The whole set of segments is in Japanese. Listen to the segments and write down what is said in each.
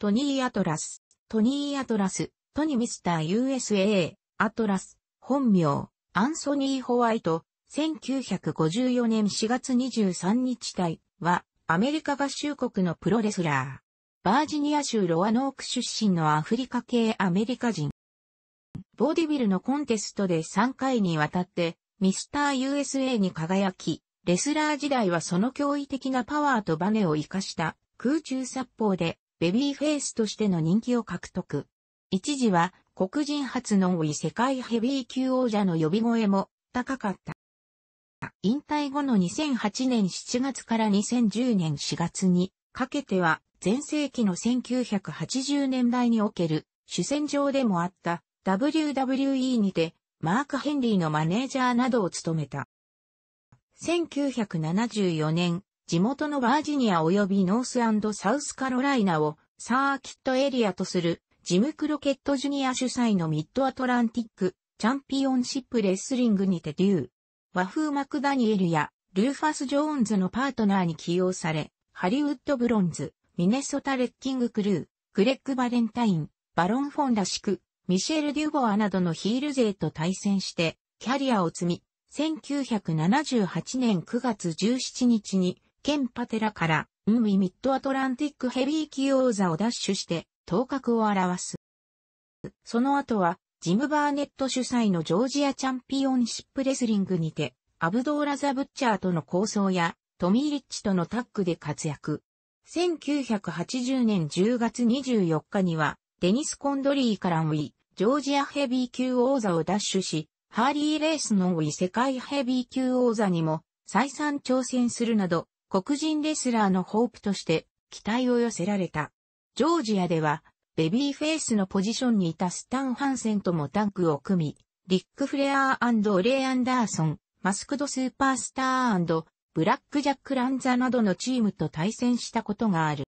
トニー・アトラス、トニー・アトラス、トニー・ミスター・ USA、アトラス、本名、アンソニー・ホワイト、1954年4月23日体は、アメリカ合衆国のプロレスラー。バージニア州ロアノーク出身のアフリカ系アメリカ人。ボーディビルのコンテストで3回にわたって、ミスター USA に輝き、レスラー時代はその驚異的なパワーとバネを活かした空中殺法でベビーフェイスとしての人気を獲得。一時は黒人初の多い世界ヘビー級王者の呼び声も高かった。引退後の2008年7月から2010年4月にかけては前世紀の1980年代における主戦場でもあった WWE にてマーク・ヘンリーのマネージャーなどを務めた。1974年地元のバージニア及びノースサウスカロライナをサーキットエリアとするジム・クロケット・ジュニア主催のミッドアトランティックチャンピオンシップレスリングにてデュー。和風マクダニエルやルーファス・ジョーンズのパートナーに起用され、ハリウッド・ブロンズ、ミネソタ・レッキング・クルー、グレッグ・バレンタイン、バロン・フォンらしく、ミシェル・デュボアなどのヒール勢と対戦して、キャリアを積み、1978年9月17日にケンパテラから、ウミミッドアトランティックヘビー級王座を奪取して、頭角を表す。その後は、ジム・バーネット主催のジョージアチャンピオンシップレスリングにて、アブドーラ・ザ・ブッチャーとの構想や、トミー・リッチとのタッグで活躍。1980年10月24日には、デニス・コンドリーからウィ、ジョージアヘビー級王座を奪取し、ハーリー・レースのウィ世界ヘビー級王座にも再三挑戦するなど、黒人レスラーのホープとして期待を寄せられた。ジョージアでは、ベビーフェイスのポジションにいたスタン・ハンセンともタンクを組み、リック・フレアーオレイ・アンダーソン、マスクド・スーパースターブラック・ジャック・ランザなどのチームと対戦したことがある。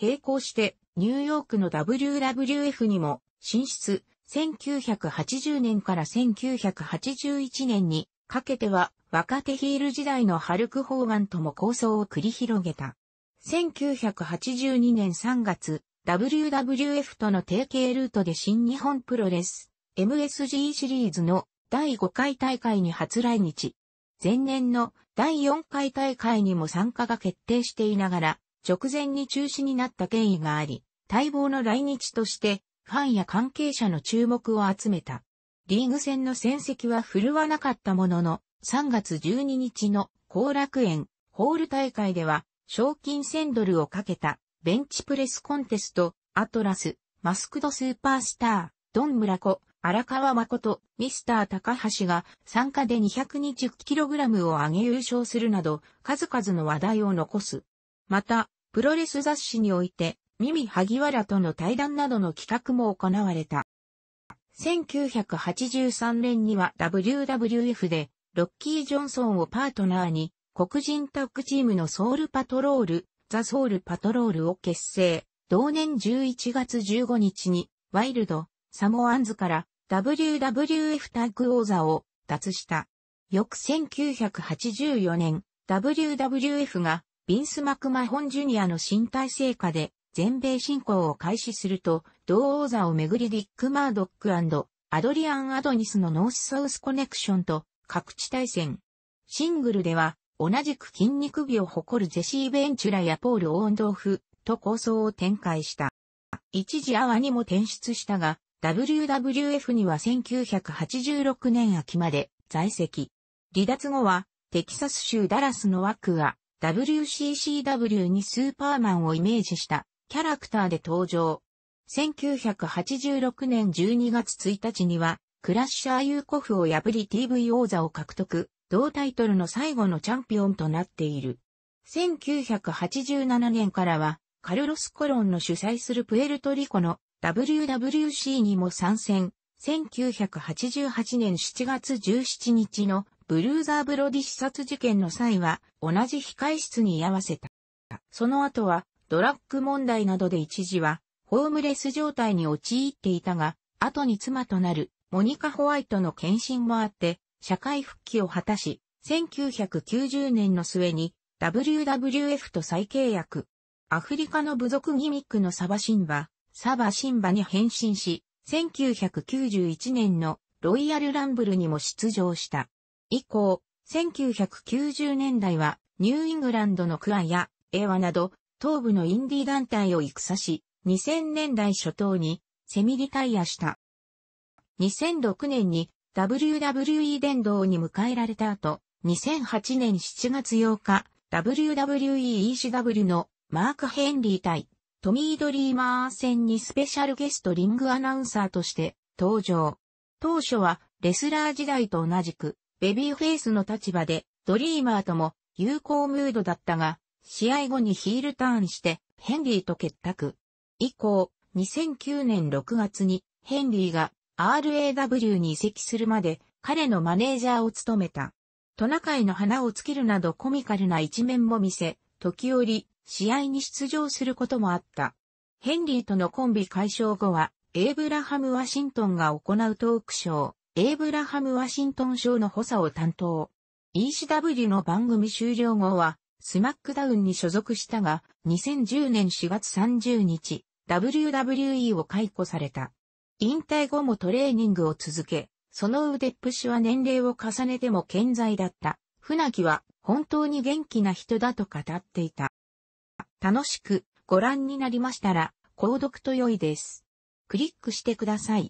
並行して、ニューヨークの WWF にも、進出、1980年から1981年にかけては、若手ヒール時代のハルク・ホーガンとも構想を繰り広げた。1982年3月、WWF との提携ルートで新日本プロレス、MSG シリーズの第5回大会に初来日。前年の第4回大会にも参加が決定していながら、直前に中止になった経緯があり、待望の来日として、ファンや関係者の注目を集めた。リーグ戦の戦績は振るわなかったものの、3月12日の後楽園ホール大会では、賞金1000ドルをかけたベンチプレスコンテスト、アトラス、マスクドスーパースター、ドン村子、荒川誠、ミスター高橋が参加で 220kg を上げ優勝するなど、数々の話題を残す。また、プロレス雑誌において、ミミ・ハギワラとの対談などの企画も行われた。1983年には WWF でロッキー・ジョンソンをパートナーに、黒人タッグチームのソウルパトロール、ザ・ソウルパトロールを結成。同年11月15日に、ワイルド、サモアンズから WWF タッグ王座を脱した。翌1984年、WWF がビンス・マクマホン・ジュニアの身体成果で全米進行を開始すると、同王座をめぐりディック・マードックアドリアン・アドニスのノース・サウス・コネクションと各地対戦。シングルでは、同じく筋肉美を誇るジェシー・ベンチュラやポール・オーンドーフと構想を展開した。一時アワにも転出したが、WWF には1986年秋まで在籍。離脱後は、テキサス州ダラスの枠が、WCCW にスーパーマンをイメージしたキャラクターで登場。1986年12月1日にはクラッシャー・ユーコフを破り TV 王座を獲得、同タイトルの最後のチャンピオンとなっている。1987年からは、カルロス・コロンの主催するプエルトリコの WWC にも参戦。1988年7月17日のブルーザーブロディ視察事件の際は同じ控室に居合わせた。その後はドラッグ問題などで一時はホームレス状態に陥っていたが、後に妻となるモニカ・ホワイトの献身もあって、社会復帰を果たし、1990年の末に WWF と再契約。アフリカの部族ギミックのサバシンバ、サバシンバに変身し、1991年のロイヤルランブルにも出場した。以降、1990年代はニューイングランドのクアやエワなど、東部のインディ団体を戦し、2000年代初頭にセミリタイアした。2006年に WWE 殿堂に迎えられた後、2008年7月8日、WWEECW のマーク・ヘンリー対トミー・ドリーマー戦にスペシャルゲストリングアナウンサーとして登場。当初はレスラー時代と同じくベビーフェイスの立場でドリーマーとも友好ムードだったが、試合後にヒールターンしてヘンリーと結託。以降、2009年6月にヘンリーが RAW に移籍するまで彼のマネージャーを務めた。トナカイの花をつけるなどコミカルな一面も見せ、時折、試合に出場することもあった。ヘンリーとのコンビ解消後は、エイブラハム・ワシントンが行うトークショー、エイブラハム・ワシントン賞の補佐を担当。ECW の番組終了後は、スマックダウンに所属したが、2010年4月30日、WWE を解雇された。引退後もトレーニングを続け、その腕っぷしは年齢を重ねても健在だった。船木は本当に元気な人だと語っていた。楽しくご覧になりましたら、購読と良いです。クリックしてください。